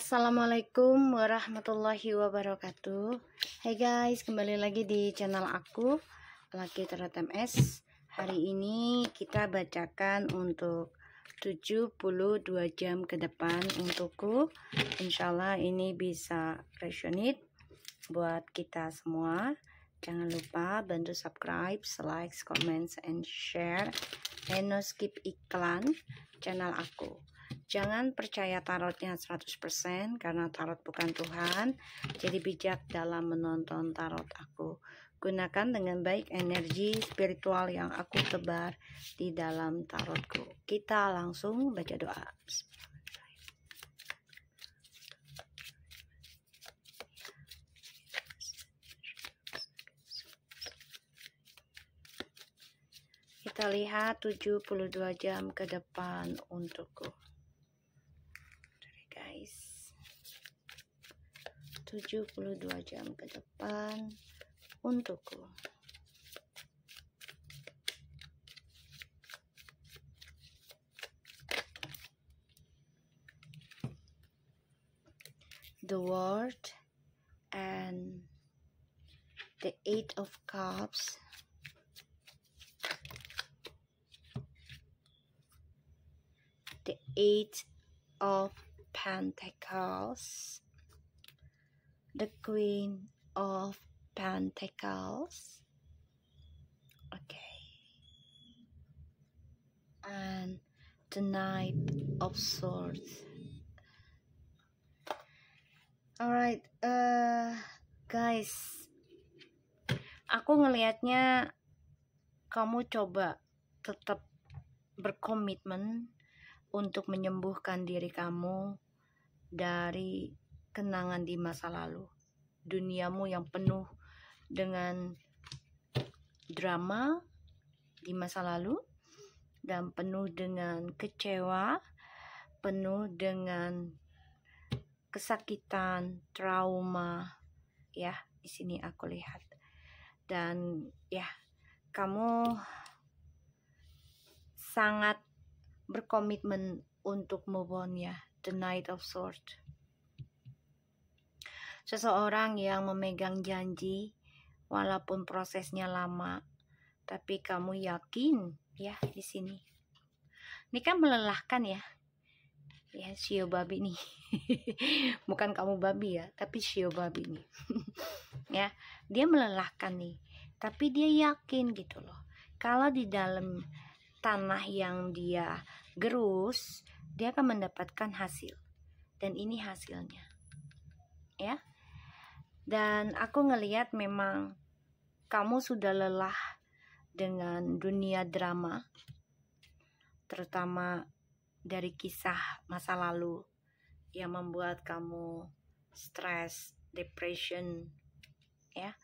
Assalamualaikum warahmatullahi wabarakatuh Hai guys, kembali lagi di channel aku Laki ms. Hari ini kita bacakan untuk 72 jam ke depan untukku Insyaallah ini bisa resonate Buat kita semua Jangan lupa bantu subscribe, like, comment, and share And no skip iklan channel aku Jangan percaya tarotnya 100% karena tarot bukan Tuhan. Jadi bijak dalam menonton tarot aku. Gunakan dengan baik energi spiritual yang aku tebar di dalam tarotku. Kita langsung baca doa. Kita lihat 72 jam ke depan untukku. guys 72 jam ke depan untukku the world and the eight of cups the eight of Pentacles, the Queen of Pentacles. Okay. And the Knight of Swords. Alright, uh, guys, aku ngelihatnya kamu coba tetap berkomitmen untuk menyembuhkan diri kamu dari kenangan di masa lalu, duniamu yang penuh dengan drama di masa lalu dan penuh dengan kecewa, penuh dengan kesakitan, trauma, ya di sini aku lihat dan ya kamu sangat berkomitmen untuk move on ya, the Knight of Swords. Seseorang yang memegang janji walaupun prosesnya lama, tapi kamu yakin ya di sini. Ini kan melelahkan ya. Ya, sio babi nih. Bukan kamu babi ya, tapi sio babi nih. ya, dia melelahkan nih. Tapi dia yakin gitu loh. Kalau di dalam tanah yang dia gerus, dia akan mendapatkan hasil. Dan ini hasilnya. Ya. Dan aku ngeliat memang kamu sudah lelah dengan dunia drama, terutama dari kisah masa lalu yang membuat kamu stres, depression, ya,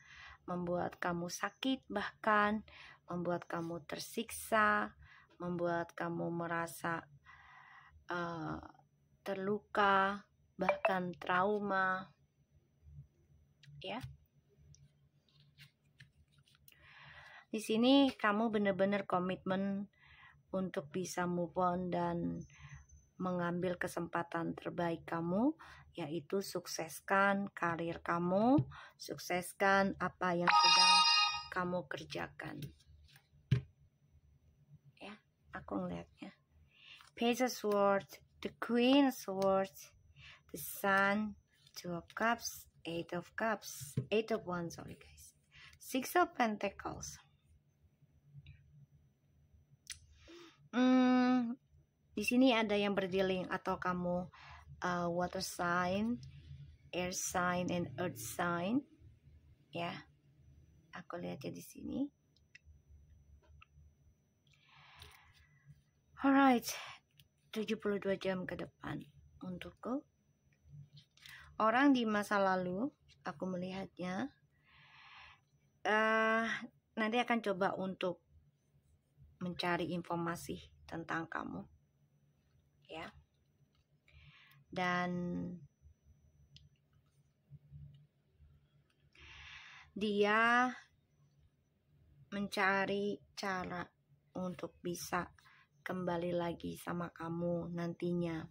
membuat kamu sakit, bahkan membuat kamu tersiksa, membuat kamu merasa uh, terluka, bahkan trauma. Ya. Di sini kamu benar-benar komitmen untuk bisa move on dan mengambil kesempatan terbaik kamu yaitu sukseskan karir kamu, sukseskan apa yang sedang kamu kerjakan aku ngeliatnya Page's Sword, The Queen Sword, The Sun, Two of Cups, Eight of Cups, Eight of Wands, sorry guys, Six of Pentacles. Hmm, di sini ada yang berdiling atau kamu uh, water sign, air sign, and earth sign, ya. Yeah. Aku lihatnya di sini. Alright, 72 jam ke depan untukku. Orang di masa lalu, aku melihatnya, uh, nanti akan coba untuk mencari informasi tentang kamu, ya. Dan dia mencari cara untuk bisa kembali lagi sama kamu nantinya.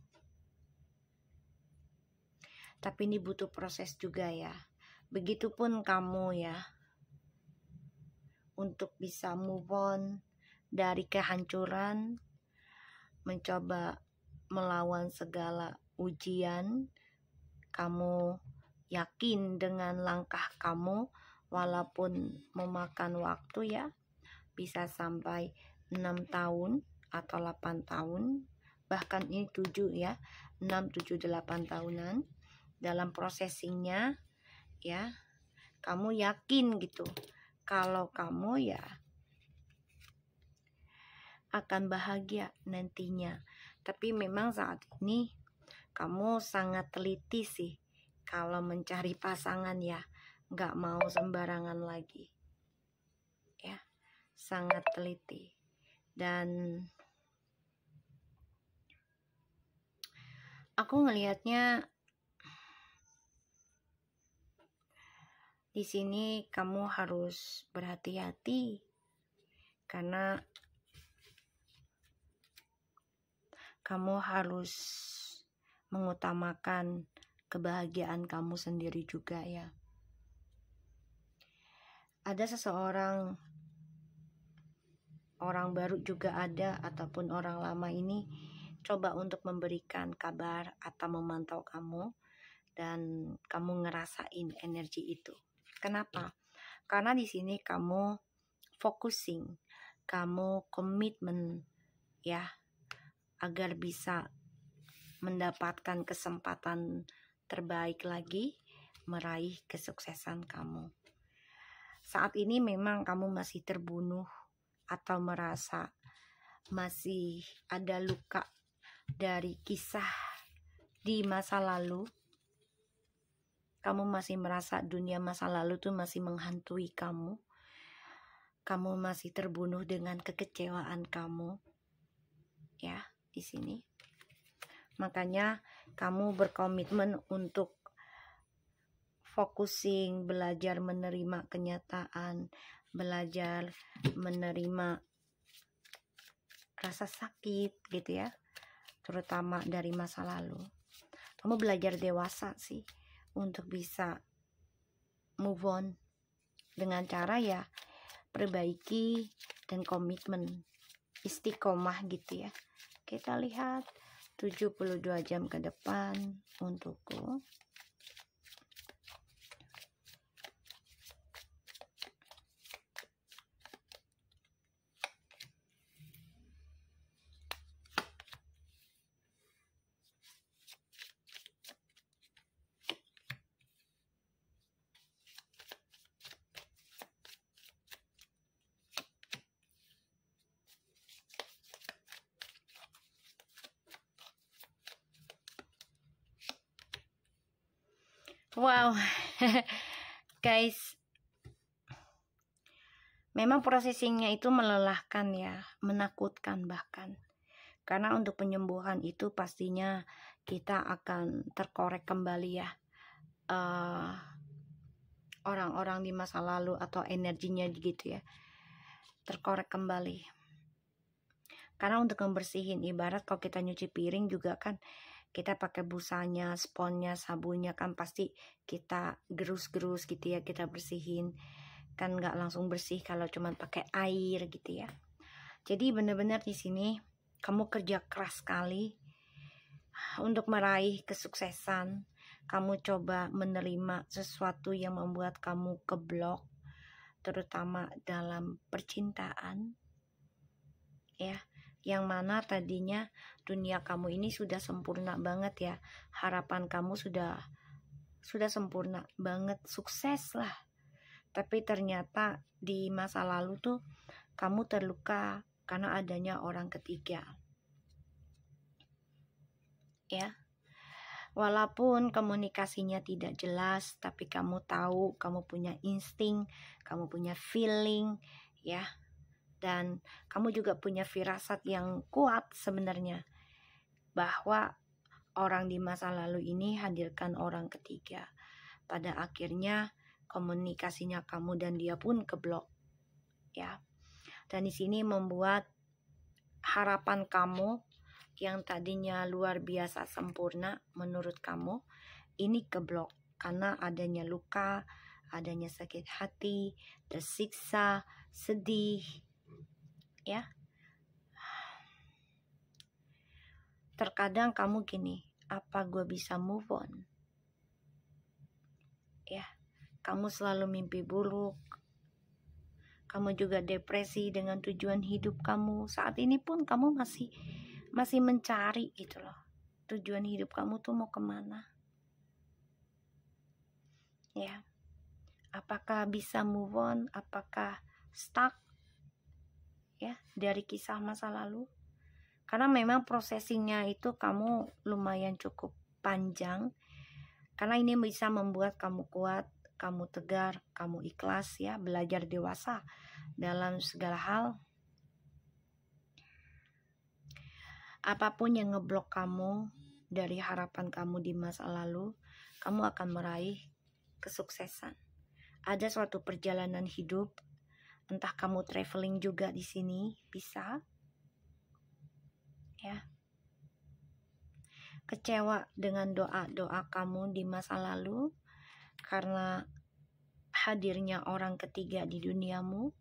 Tapi ini butuh proses juga ya. Begitupun kamu ya. Untuk bisa move on dari kehancuran, mencoba melawan segala ujian, kamu yakin dengan langkah kamu walaupun memakan waktu ya bisa sampai 6 tahun atau 8 tahun bahkan ini 7 ya 6 7 8 tahunan dalam prosesinya ya kamu yakin gitu kalau kamu ya akan bahagia nantinya tapi memang saat ini kamu sangat teliti sih kalau mencari pasangan ya nggak mau sembarangan lagi ya sangat teliti dan aku ngelihatnya di sini kamu harus berhati-hati karena kamu harus mengutamakan kebahagiaan kamu sendiri juga ya. Ada seseorang orang baru juga ada ataupun orang lama ini coba untuk memberikan kabar atau memantau kamu dan kamu ngerasain energi itu. Kenapa? Iya. Karena di sini kamu focusing, kamu komitmen ya agar bisa mendapatkan kesempatan terbaik lagi meraih kesuksesan kamu. Saat ini memang kamu masih terbunuh atau merasa masih ada luka dari kisah di masa lalu kamu masih merasa dunia masa lalu tuh masih menghantui kamu kamu masih terbunuh dengan kekecewaan kamu ya di sini makanya kamu berkomitmen untuk focusing belajar menerima kenyataan belajar menerima rasa sakit gitu ya terutama dari masa lalu kamu belajar dewasa sih untuk bisa move on dengan cara ya perbaiki dan komitmen istiqomah gitu ya kita lihat 72 jam ke depan untukku guys memang processingnya itu melelahkan ya menakutkan bahkan karena untuk penyembuhan itu pastinya kita akan terkorek kembali ya orang eh, orang-orang di masa lalu atau energinya gitu ya terkorek kembali karena untuk membersihin ibarat kalau kita nyuci piring juga kan kita pakai busanya, sponnya, sabunnya kan pasti kita gerus-gerus gitu ya, kita bersihin. Kan nggak langsung bersih kalau cuma pakai air gitu ya. Jadi benar-benar di sini kamu kerja keras sekali untuk meraih kesuksesan. Kamu coba menerima sesuatu yang membuat kamu keblok, terutama dalam percintaan. Ya, yang mana tadinya dunia kamu ini sudah sempurna banget ya. Harapan kamu sudah sudah sempurna banget, sukses lah. Tapi ternyata di masa lalu tuh kamu terluka karena adanya orang ketiga. Ya. Walaupun komunikasinya tidak jelas, tapi kamu tahu, kamu punya insting, kamu punya feeling, ya dan kamu juga punya firasat yang kuat sebenarnya bahwa orang di masa lalu ini hadirkan orang ketiga. Pada akhirnya komunikasinya kamu dan dia pun keblok. Ya. Dan di sini membuat harapan kamu yang tadinya luar biasa sempurna menurut kamu ini keblok karena adanya luka, adanya sakit hati, tersiksa, sedih, ya terkadang kamu gini, apa gue bisa move on? Ya, kamu selalu mimpi buruk. Kamu juga depresi dengan tujuan hidup kamu. Saat ini pun kamu masih masih mencari gitu loh. Tujuan hidup kamu tuh mau kemana? Ya, apakah bisa move on? Apakah stuck? ya dari kisah masa lalu karena memang prosesinya itu kamu lumayan cukup panjang karena ini bisa membuat kamu kuat kamu tegar, kamu ikhlas ya, belajar dewasa dalam segala hal. Apapun yang ngeblok kamu dari harapan kamu di masa lalu, kamu akan meraih kesuksesan. Ada suatu perjalanan hidup entah kamu traveling juga di sini bisa ya kecewa dengan doa-doa kamu di masa lalu karena hadirnya orang ketiga di duniamu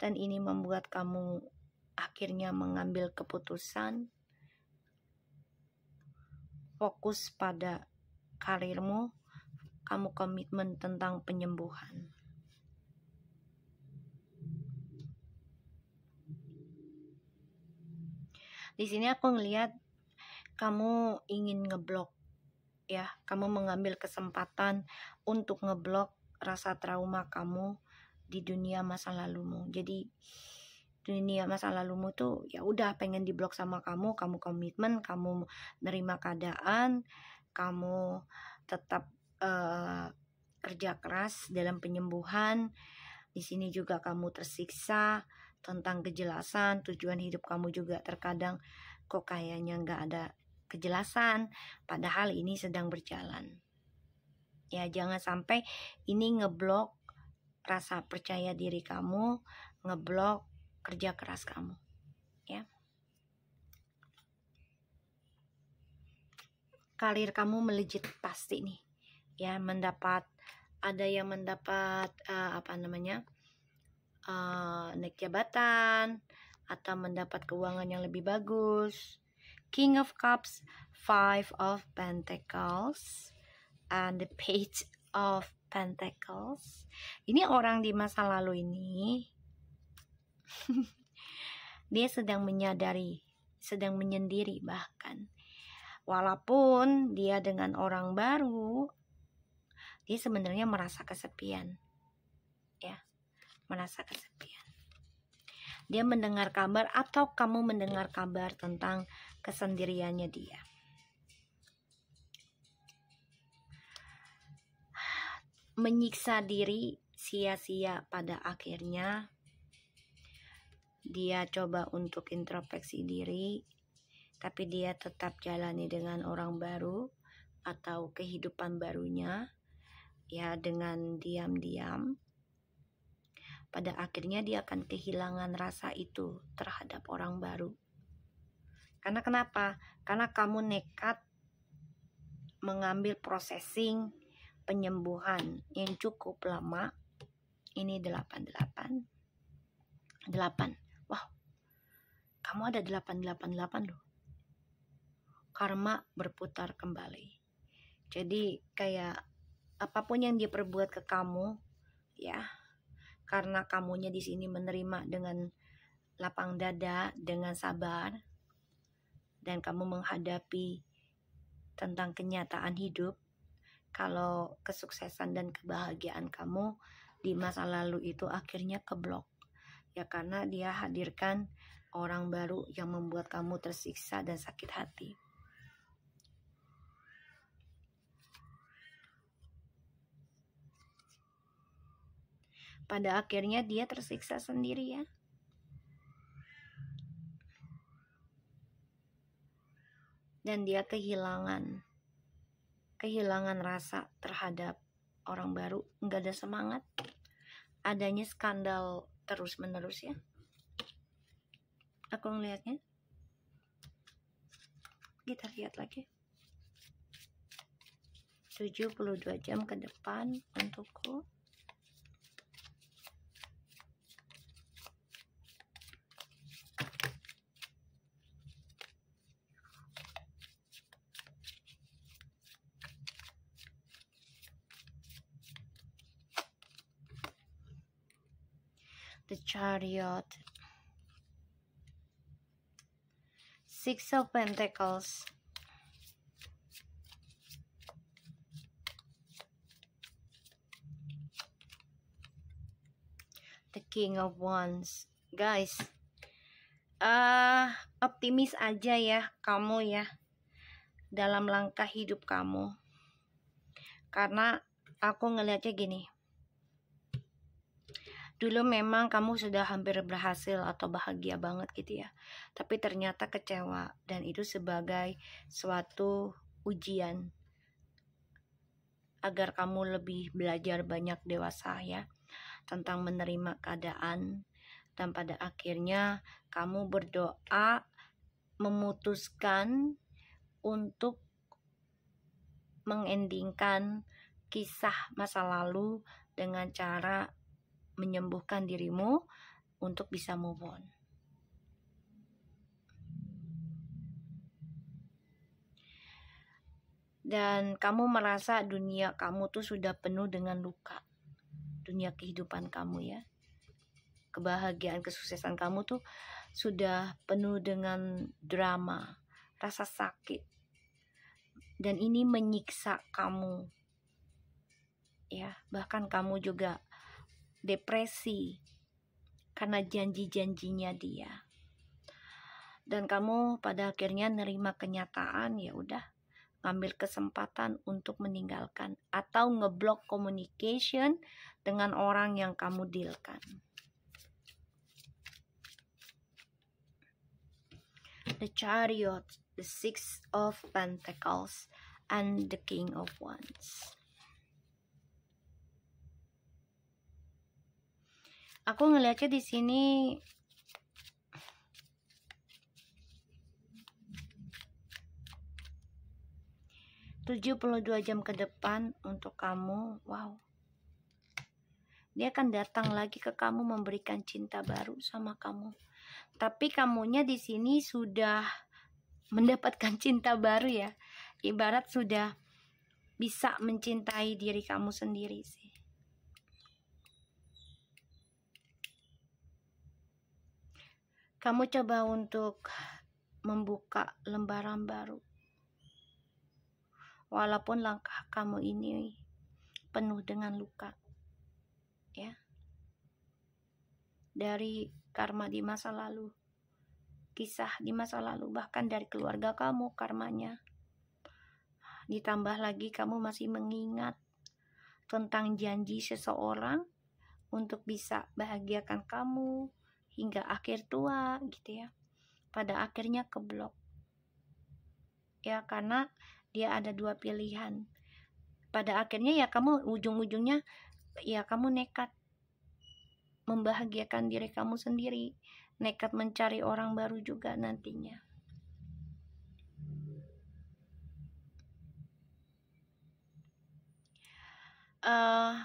dan ini membuat kamu akhirnya mengambil keputusan fokus pada karirmu kamu komitmen tentang penyembuhan di sini aku ngelihat kamu ingin ngeblok ya kamu mengambil kesempatan untuk ngeblok rasa trauma kamu di dunia masa lalumu jadi dunia masa lalumu tuh ya udah pengen diblok sama kamu kamu komitmen kamu nerima keadaan kamu tetap uh, kerja keras dalam penyembuhan di sini juga kamu tersiksa tentang kejelasan tujuan hidup kamu juga terkadang kok kayaknya nggak ada kejelasan padahal ini sedang berjalan ya jangan sampai ini ngeblok rasa percaya diri kamu ngeblok kerja keras kamu ya karir kamu melejit pasti nih ya mendapat ada yang mendapat uh, apa namanya uh, eh, naik jabatan atau mendapat keuangan yang lebih bagus. King of Cups, Five of Pentacles, and the Page of Pentacles. Ini orang di masa lalu ini dia sedang menyadari, sedang menyendiri bahkan. Walaupun dia dengan orang baru, dia sebenarnya merasa kesepian merasa kesepian. Dia mendengar kabar atau kamu mendengar kabar tentang kesendiriannya dia. Menyiksa diri sia-sia pada akhirnya dia coba untuk introspeksi diri, tapi dia tetap jalani dengan orang baru atau kehidupan barunya, ya, dengan diam-diam pada akhirnya dia akan kehilangan rasa itu terhadap orang baru. Karena kenapa? Karena kamu nekat mengambil processing penyembuhan yang cukup lama. Ini 88. 8. Wow. Kamu ada 888 loh. Karma berputar kembali. Jadi kayak apapun yang dia perbuat ke kamu, ya karena kamunya di sini menerima dengan lapang dada, dengan sabar, dan kamu menghadapi tentang kenyataan hidup, kalau kesuksesan dan kebahagiaan kamu di masa lalu itu akhirnya keblok. Ya karena dia hadirkan orang baru yang membuat kamu tersiksa dan sakit hati. pada akhirnya dia tersiksa sendiri ya. Dan dia kehilangan kehilangan rasa terhadap orang baru, nggak ada semangat. Adanya skandal terus-menerus ya. Aku ngelihatnya. Kita lihat lagi. 72 jam ke depan untukku. the chariot. Six of Pentacles. The King of Wands. Guys, uh, optimis aja ya kamu ya dalam langkah hidup kamu. Karena aku ngelihatnya gini dulu memang kamu sudah hampir berhasil atau bahagia banget gitu ya tapi ternyata kecewa dan itu sebagai suatu ujian agar kamu lebih belajar banyak dewasa ya tentang menerima keadaan dan pada akhirnya kamu berdoa memutuskan untuk mengendingkan kisah masa lalu dengan cara menyembuhkan dirimu untuk bisa move on. Dan kamu merasa dunia kamu tuh sudah penuh dengan luka. Dunia kehidupan kamu ya. Kebahagiaan, kesuksesan kamu tuh sudah penuh dengan drama, rasa sakit. Dan ini menyiksa kamu. Ya, bahkan kamu juga depresi karena janji-janjinya dia. Dan kamu pada akhirnya nerima kenyataan ya udah ngambil kesempatan untuk meninggalkan atau ngeblok communication dengan orang yang kamu dealkan. The Chariot, the Six of Pentacles, and the King of Wands. aku ngeliatnya di sini tujuh puluh dua jam ke depan untuk kamu wow dia akan datang lagi ke kamu memberikan cinta baru sama kamu tapi kamunya di sini sudah mendapatkan cinta baru ya ibarat sudah bisa mencintai diri kamu sendiri sih kamu coba untuk membuka lembaran baru. Walaupun langkah kamu ini penuh dengan luka. Ya. Dari karma di masa lalu, kisah di masa lalu, bahkan dari keluarga kamu karmanya. Ditambah lagi kamu masih mengingat tentang janji seseorang untuk bisa bahagiakan kamu, hingga akhir tua gitu ya pada akhirnya keblok ya karena dia ada dua pilihan pada akhirnya ya kamu ujung-ujungnya ya kamu nekat membahagiakan diri kamu sendiri nekat mencari orang baru juga nantinya uh,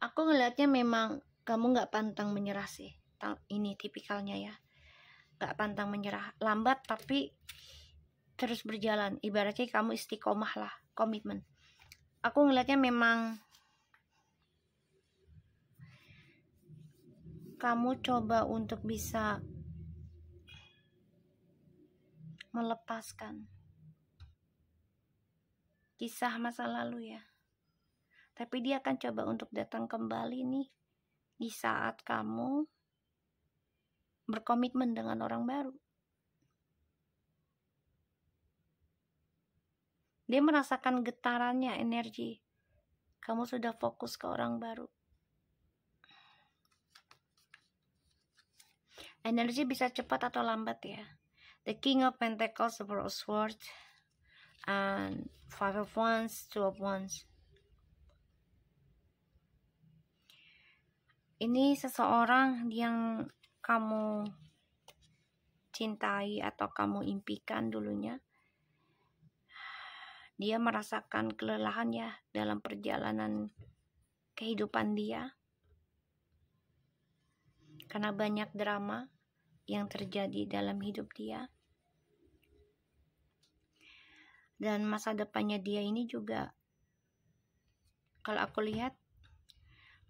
aku ngelihatnya memang kamu nggak pantang menyerah sih ini tipikalnya ya nggak pantang menyerah lambat tapi terus berjalan ibaratnya kamu istiqomah lah komitmen aku ngelihatnya memang kamu coba untuk bisa melepaskan kisah masa lalu ya tapi dia akan coba untuk datang kembali nih di saat kamu berkomitmen dengan orang baru. Dia merasakan getarannya energi. Kamu sudah fokus ke orang baru. Energi bisa cepat atau lambat ya. The King of Pentacles, the Four of Swords, and Five of Wands, Two of Wands. ini seseorang yang kamu cintai atau kamu impikan dulunya dia merasakan kelelahan ya dalam perjalanan kehidupan dia karena banyak drama yang terjadi dalam hidup dia dan masa depannya dia ini juga kalau aku lihat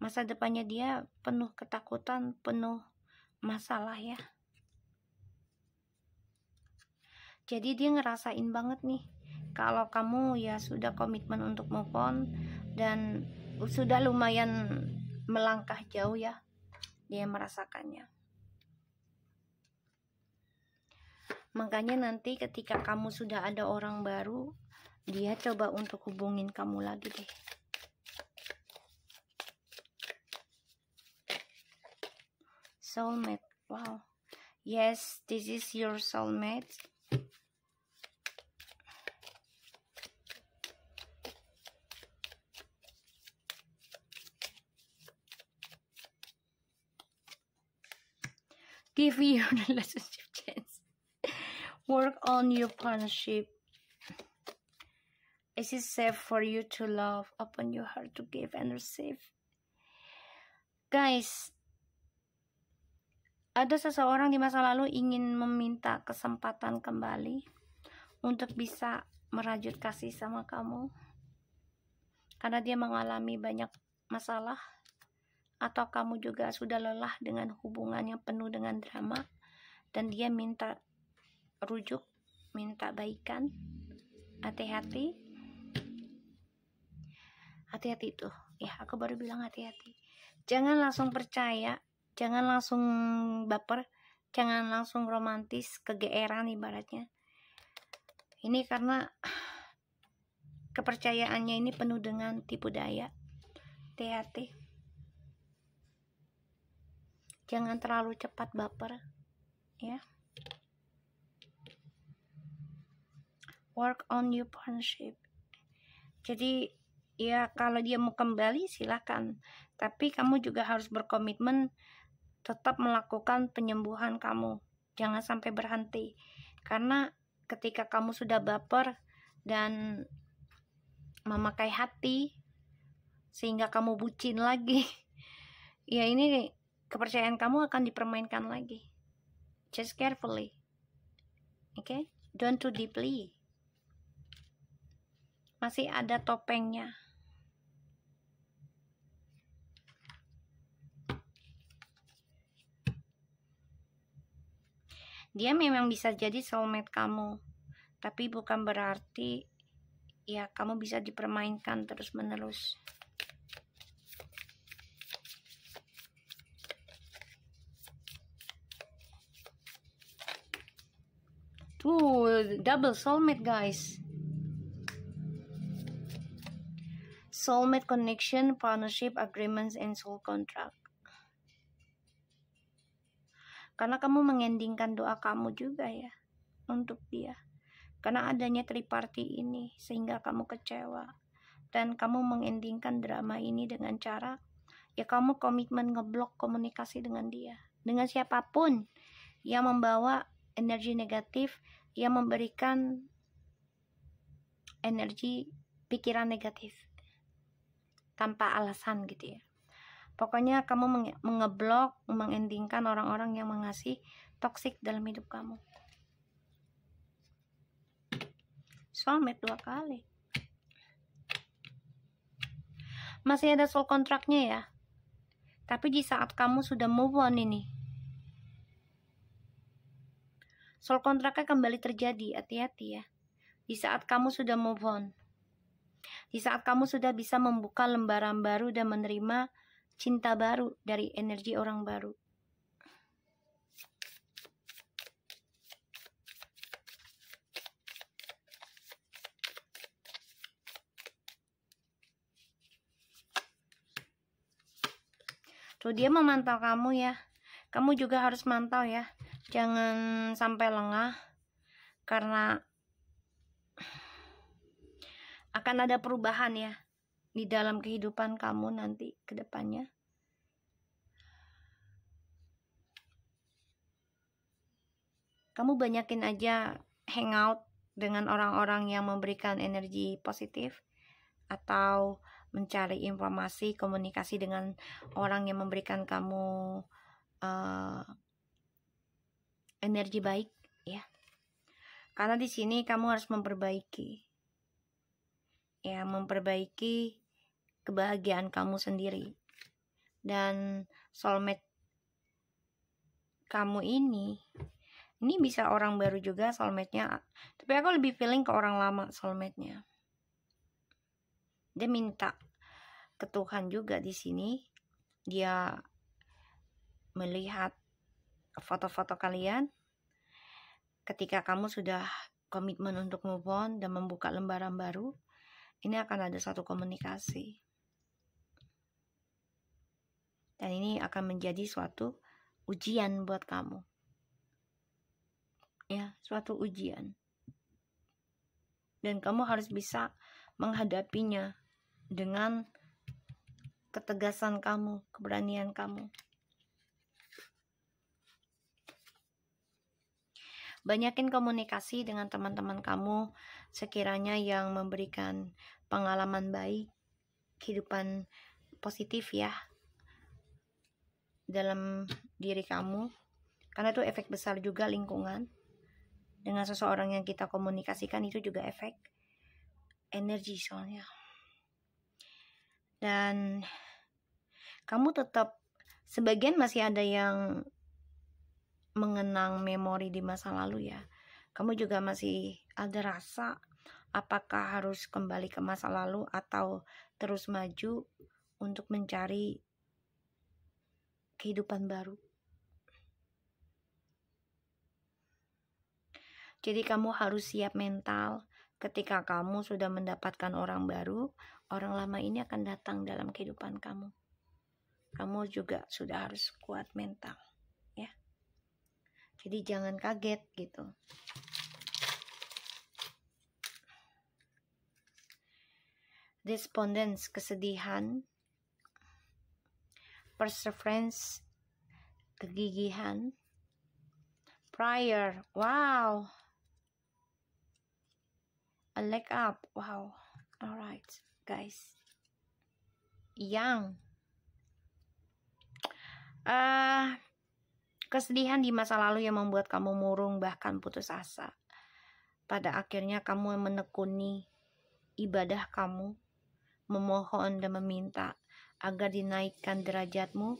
masa depannya dia penuh ketakutan, penuh masalah ya. Jadi dia ngerasain banget nih kalau kamu ya sudah komitmen untuk move on dan sudah lumayan melangkah jauh ya dia merasakannya. Makanya nanti ketika kamu sudah ada orang baru, dia coba untuk hubungin kamu lagi deh. soulmate wow yes this is your soulmate give your relationship chance work on your partnership it is safe for you to love open your heart to give and receive guys ada seseorang di masa lalu ingin meminta kesempatan kembali untuk bisa merajut kasih sama kamu karena dia mengalami banyak masalah atau kamu juga sudah lelah dengan hubungan yang penuh dengan drama dan dia minta rujuk, minta baikan. Hati-hati. Hati-hati tuh. Ya, aku baru bilang hati-hati. Jangan langsung percaya jangan langsung baper jangan langsung romantis kegeeran ibaratnya ini karena kepercayaannya ini penuh dengan tipu daya hati-hati jangan terlalu cepat baper ya work on your partnership jadi ya kalau dia mau kembali silahkan tapi kamu juga harus berkomitmen tetap melakukan penyembuhan kamu. Jangan sampai berhenti. Karena ketika kamu sudah baper dan memakai hati sehingga kamu bucin lagi. ya ini kepercayaan kamu akan dipermainkan lagi. Just carefully. Oke? Okay? Don't too deeply. Masih ada topengnya. dia memang bisa jadi soulmate kamu tapi bukan berarti ya kamu bisa dipermainkan terus menerus tuh double soulmate guys soulmate connection partnership agreements and soul contract karena kamu mengendingkan doa kamu juga ya untuk dia. Karena adanya triparti ini sehingga kamu kecewa dan kamu mengendingkan drama ini dengan cara ya kamu komitmen ngeblok komunikasi dengan dia, dengan siapapun yang membawa energi negatif, yang memberikan energi pikiran negatif tanpa alasan gitu ya. Pokoknya kamu mengeblok, mengendingkan orang-orang yang mengasih toksik dalam hidup kamu. Soulmate dua kali. Masih ada soul kontraknya ya. Tapi di saat kamu sudah move on ini, soul kontraknya kembali terjadi. Hati-hati ya. Di saat kamu sudah move on. Di saat kamu sudah bisa membuka lembaran baru dan menerima cinta baru dari energi orang baru. Tuh dia hmm. memantau kamu ya. Kamu juga harus mantau ya. Jangan sampai lengah karena akan ada perubahan ya di dalam kehidupan kamu nanti ke depannya? Kamu banyakin aja hangout dengan orang-orang yang memberikan energi positif atau mencari informasi komunikasi dengan orang yang memberikan kamu uh, energi baik ya karena di sini kamu harus memperbaiki ya memperbaiki kebahagiaan kamu sendiri. Dan soulmate kamu ini ini bisa orang baru juga soulmate-nya. Tapi aku lebih feeling ke orang lama soulmate-nya. Dia minta ke Tuhan juga di sini. Dia melihat foto-foto kalian ketika kamu sudah komitmen untuk move on dan membuka lembaran baru. Ini akan ada satu komunikasi. Dan ini akan menjadi suatu ujian buat kamu. Ya, suatu ujian. Dan kamu harus bisa menghadapinya dengan ketegasan kamu, keberanian kamu. banyakin komunikasi dengan teman-teman kamu sekiranya yang memberikan pengalaman baik, kehidupan positif ya dalam diri kamu karena itu efek besar juga lingkungan dengan seseorang yang kita komunikasikan itu juga efek energi soalnya dan kamu tetap sebagian masih ada yang mengenang memori di masa lalu ya kamu juga masih ada rasa apakah harus kembali ke masa lalu atau terus maju untuk mencari kehidupan baru. Jadi kamu harus siap mental ketika kamu sudah mendapatkan orang baru, orang lama ini akan datang dalam kehidupan kamu. Kamu juga sudah harus kuat mental, ya. Jadi jangan kaget gitu. Despondence, kesedihan, perseverance kegigihan prior wow a leg up wow alright guys yang uh, kesedihan di masa lalu yang membuat kamu murung bahkan putus asa pada akhirnya kamu menekuni ibadah kamu memohon dan meminta agar dinaikkan derajatmu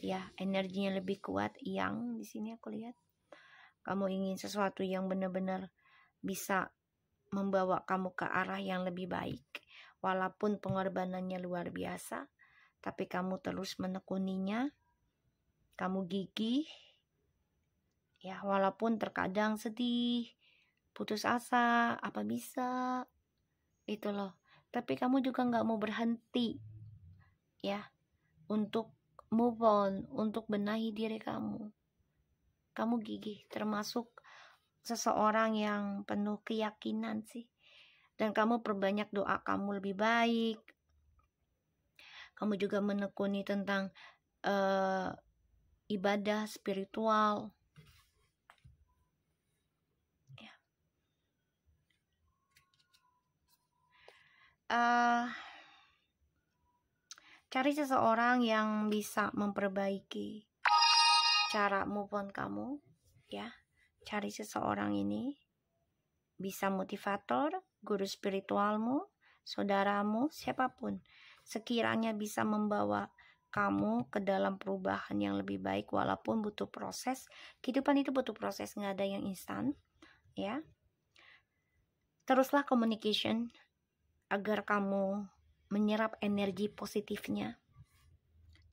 ya energinya lebih kuat yang di sini aku lihat kamu ingin sesuatu yang benar-benar bisa membawa kamu ke arah yang lebih baik walaupun pengorbanannya luar biasa tapi kamu terus menekuninya kamu gigih ya walaupun terkadang sedih putus asa apa bisa itu loh tapi kamu juga nggak mau berhenti ya untuk move on, untuk benahi diri kamu. Kamu gigih termasuk seseorang yang penuh keyakinan sih. Dan kamu perbanyak doa kamu lebih baik. Kamu juga menekuni tentang uh, ibadah spiritual. Uh, Cari seseorang yang bisa memperbaiki cara move on kamu, ya. Cari seseorang ini bisa motivator, guru spiritualmu, saudaramu, siapapun. Sekiranya bisa membawa kamu ke dalam perubahan yang lebih baik walaupun butuh proses kehidupan itu butuh proses nggak ada yang instan ya teruslah communication agar kamu menyerap energi positifnya.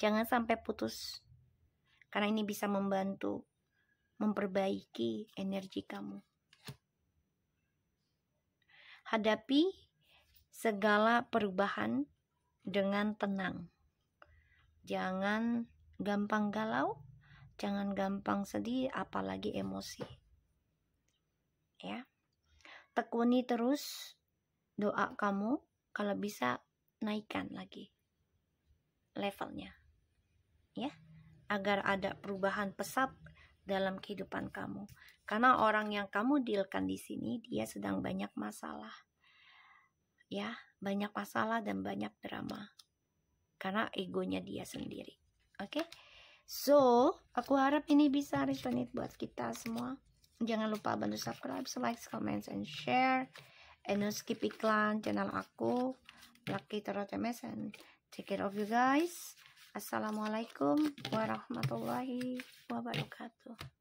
Jangan sampai putus, karena ini bisa membantu memperbaiki energi kamu. Hadapi segala perubahan dengan tenang. Jangan gampang galau, jangan gampang sedih, apalagi emosi. Ya, tekuni terus doa kamu. Kalau bisa, naikkan lagi levelnya ya agar ada perubahan pesat dalam kehidupan kamu karena orang yang kamu dealkan di sini dia sedang banyak masalah ya banyak masalah dan banyak drama karena egonya dia sendiri oke okay? so aku harap ini bisa resonate buat kita semua jangan lupa bantu subscribe, like, comment, and share and skip iklan channel aku Lucky Tarot mesen Take care of you guys. Assalamualaikum warahmatullahi wabarakatuh.